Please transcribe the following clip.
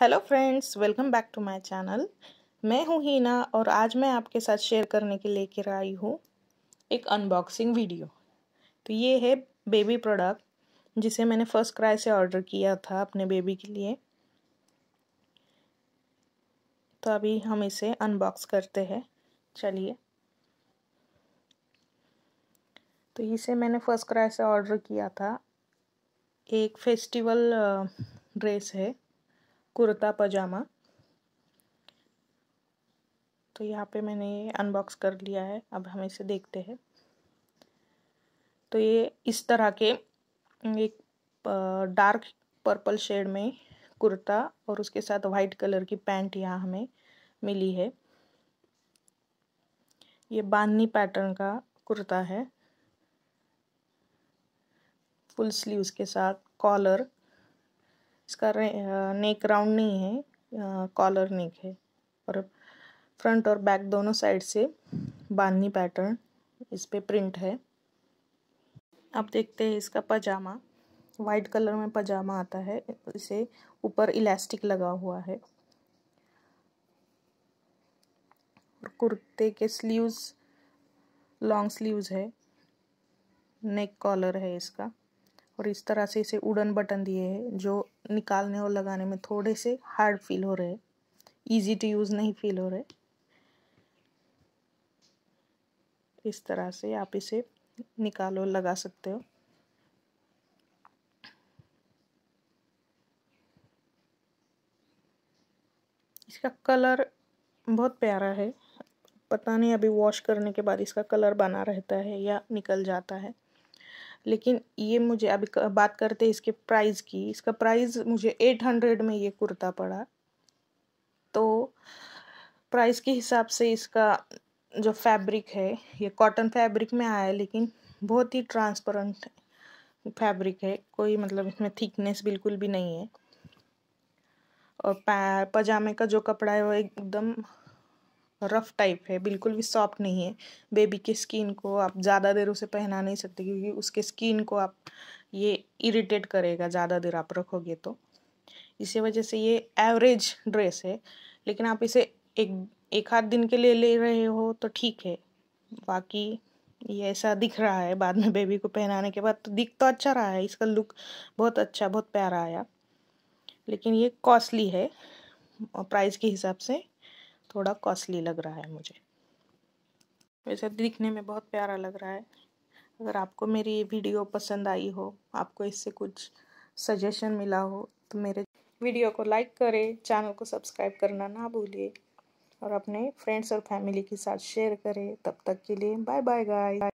hello friends welcome back to my channel मैं हूं हीना और आज मैं आपके साथ शेयर करने के लिए कर आई हूं एक अनबॉक्सिंग वीडियो तो ये है बेबी प्रोडक्ट जिसे मैंने फर्स्ट क्राई से ऑर्डर किया था अपने बेबी के लिए तो अभी हम इसे अनबॉक्स करते हैं चलिए तो इसे मैंने फर्स्ट क्राई से ऑर्डर किया था एक फेस्टिवल ड्रेस है कुर्ता पजामा तो यहाँ पे मैंने ये अनबॉक्स कर लिया है अब हम इसे देखते हैं तो ये इस तरह के एक डार्क पर्पल शेड में कुर्ता और उसके साथ वाइट कलर की पैंट यहाँ हमें मिली है ये बांधनी पैटर्न का कुर्ता है फुल स्लीव्स के साथ कॉलर इसका नेक राउंड नहीं है कॉलर नेक है और फ्रंट और बैक दोनों साइड से बांधनी पैटर्न इस पर प्रिंट है अब देखते हैं इसका पजामा वाइट कलर में पजामा आता है इसे ऊपर इलास्टिक लगा हुआ है कुर्ते के स्लीव्स लॉन्ग स्लीव्स है नेक कॉलर है इसका और इस तरह से इसे उड़न बटन दिए हैं जो निकालने और लगाने में थोड़े से हार्ड फील हो रहे हैं ईजी टू यूज़ नहीं फील हो रहे इस तरह से आप इसे निकालो लगा सकते हो इसका कलर बहुत प्यारा है पता नहीं अभी वॉश करने के बाद इसका कलर बना रहता है या निकल जाता है लेकिन ये मुझे अभी बात करते इसके प्राइस की इसका प्राइस मुझे एट हंड्रेड में ये कुर्ता पड़ा तो प्राइस के हिसाब से इसका जो फैब्रिक है ये कॉटन फैब्रिक में आया है लेकिन बहुत ही ट्रांसपेरेंट फैब्रिक है कोई मतलब इसमें थिकनेस बिल्कुल भी नहीं है और पैर पजामे का जो कपड़ा है वो एकदम रफ़ टाइप है बिल्कुल भी सॉफ्ट नहीं है बेबी के स्किन को आप ज़्यादा देर उसे पहना नहीं सकते क्योंकि उसके स्किन को आप ये इरिटेट करेगा ज़्यादा देर आप रखोगे तो इसी वजह से ये एवरेज ड्रेस है लेकिन आप इसे एक एक आध दिन के लिए ले रहे हो तो ठीक है बाकी ये ऐसा दिख रहा है बाद में बेबी को पहनाने के बाद तो दिख तो अच्छा रहा है इसका लुक बहुत अच्छा बहुत प्यारा आया लेकिन ये कॉस्टली है प्राइस के हिसाब से थोड़ा कॉस्टली लग रहा है मुझे वैसे दिखने में बहुत प्यारा लग रहा है अगर आपको मेरी ये वीडियो पसंद आई हो आपको इससे कुछ सजेशन मिला हो तो मेरे वीडियो को लाइक करें चैनल को सब्सक्राइब करना ना भूलिए और अपने फ्रेंड्स और फैमिली के साथ शेयर करें तब तक के लिए बाय बाय गाय